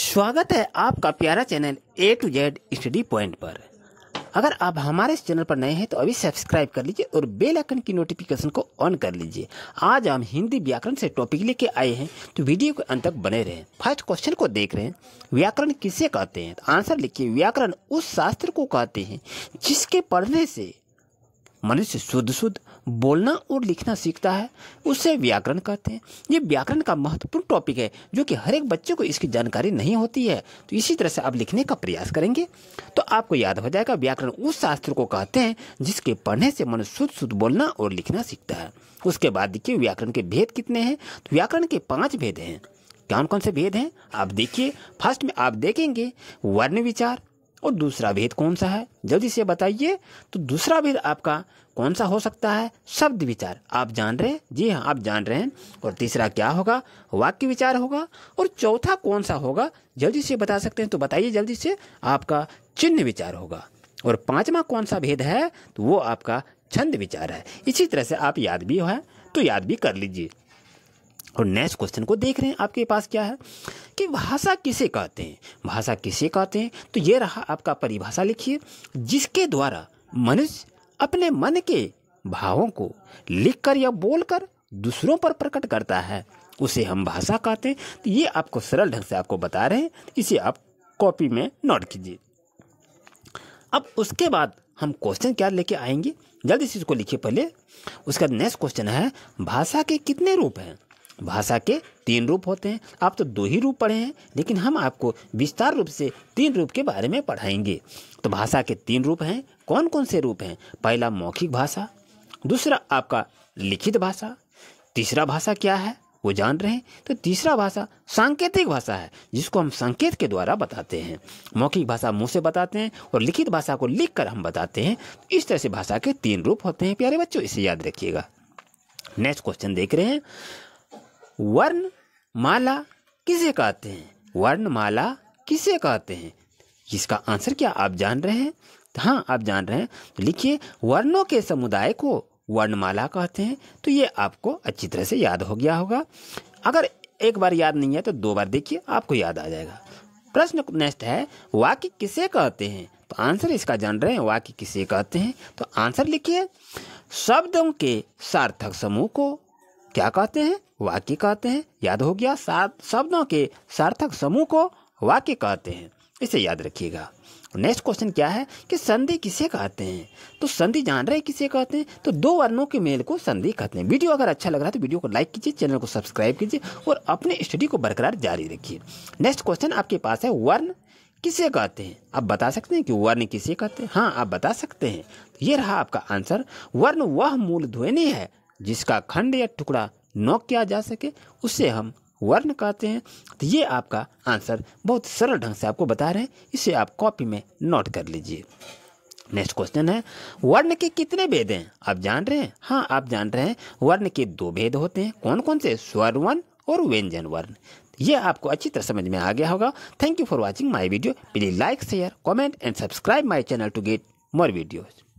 स्वागत है आपका प्यारा channel A to Z study point पर अगर आप हमारे इस चैनल पर नए हैं तो अभी सब्सक्राइब कर लीजिए और बेल आइकन की नोटिफिकेशन को ऑन कर लीजिए आज हम हिंदी व्याकरण से टॉपिक लेके आए हैं तो वीडियो के अंत तक बने रहें फर्स्ट क्वेश्चन को देख रहे हैं व्याकरण किसे कहते हैं तो आंसर लिखिए व्याकरण उस शास्त्र को कहते हैं जिसके पढ़ने से मनुष्य शुद्ध शुद्ध बोलना और लिखना सीखता है उसे व्याकरण कहते हैं ये व्याकरण का महत्वपूर्ण टॉपिक है जो कि हर एक बच्चे को इसकी जानकारी नहीं होती है तो इसी तरह से आप लिखने का प्रयास करेंगे तो आपको याद हो जाएगा व्याकरण उस शास्त्र को कहते हैं जिसके पढ़ने से मनुष्य शुद्ध शुद्ध बोलना और लिखना सीखता है उसके बाद देखिए व्याकरण के भेद कितने हैं तो व्याकरण के पाँच भेद हैं कौन कौन से भेद हैं आप देखिए फर्स्ट में आप देखेंगे वर्ण विचार और दूसरा भेद कौन सा है जल्दी से बताइए तो दूसरा भेद आपका कौन सा हो सकता है शब्द विचार आप जान रहे हैं जी हाँ आप जान रहे हैं और तीसरा क्या होगा वाक्य विचार होगा और चौथा कौन सा होगा जल्दी से बता सकते हैं तो बताइए जल्दी से आपका चिन्ह विचार होगा और पांचवा कौन सा भेद है तो वो आपका छंद विचार है इसी तरह से आप याद भी हो तो याद भी कर लीजिए और नेक्स्ट क्वेश्चन को देख रहे हैं आपके पास क्या है कि भाषा किसे कहते हैं भाषा किसे कहते हैं तो ये रहा आपका परिभाषा लिखिए जिसके द्वारा मनुष्य अपने मन के भावों को लिखकर या बोलकर दूसरों पर प्रकट करता है उसे हम भाषा कहते हैं तो ये आपको सरल ढंग से आपको बता रहे हैं इसे आप कॉपी में नोट कीजिए अब उसके बाद हम क्वेश्चन क्या लेके आएंगे जल्दी से इसको लिखिए पहले उसका नेक्स्ट क्वेश्चन है भाषा के कितने रूप हैं भाषा के तीन रूप होते हैं आप तो दो ही रूप पढ़े हैं लेकिन हम आपको विस्तार रूप से तीन रूप के बारे में पढ़ाएंगे तो भाषा के तीन रूप हैं कौन कौन से रूप हैं पहला मौखिक भाषा दूसरा आपका लिखित भाषा तीसरा भाषा क्या है वो जान रहे हैं तो तीसरा भाषा सांकेतिक भाषा है जिसको हम संकेत के द्वारा बताते हैं मौखिक भाषा मुंह से बताते हैं और लिखित भाषा को लिख कर हम बताते हैं इस तरह से भाषा के तीन रूप होते हैं प्यारे बच्चों इसे याद रखिएगा नेक्स्ट क्वेश्चन देख रहे हैं वर्ण माला किसे कहते हैं वर्णमाला किसे कहते हैं इसका आंसर क्या आप जान रहे हैं तो हाँ आप जान रहे हैं तो लिखिए वर्णों के समुदाय को वर्णमाला कहते हैं तो ये आपको अच्छी तरह से याद हो गया होगा अगर एक बार याद नहीं है तो दो बार देखिए आपको याद आ जाएगा प्रश्न नेक्स्ट है वाक्य किसे कहते हैं तो आंसर इसका जान रहे हैं वाक्य किसे कहते हैं तो आंसर लिखिए शब्दों के सार्थक समूह को क्या कहते हैं वाक्य कहते हैं याद हो गया सात शब्दों के सार्थक समूह को वाक्य कहते हैं इसे याद रखिएगा नेक्स्ट क्वेश्चन क्या है कि संधि किसे कहते हैं तो संधि जान रहे किसे कहते हैं तो दो वर्णों के मेल को संधि कहते हैं वीडियो अगर अच्छा लग रहा है तो वीडियो को लाइक कीजिए चैनल को सब्सक्राइब कीजिए और अपने स्टडी को बरकरार जारी रखिए नेक्स्ट क्वेश्चन आपके पास है वर्ण किसे कहते हैं आप बता सकते हैं कि वर्ण किसे कहते हैं हाँ आप बता सकते हैं ये रहा आपका आंसर वर्ण वह मूल ध्वनि है जिसका खंड या टुकड़ा नॉक किया जा सके उसे हम वर्ण कहते हैं तो ये आपका आंसर बहुत सरल ढंग से आपको बता रहे हैं इसे आप कॉपी में नोट कर लीजिए नेक्स्ट क्वेश्चन है वर्ण के कितने भेद हैं आप जान रहे हैं हाँ आप जान रहे हैं वर्ण के दो भेद होते हैं कौन कौन से स्वर वर्ण और व्यंजन वर्ण ये आपको अच्छी तरह समझ में आ गया होगा thank you for watching my video please like share comment and subscribe my channel to get more videos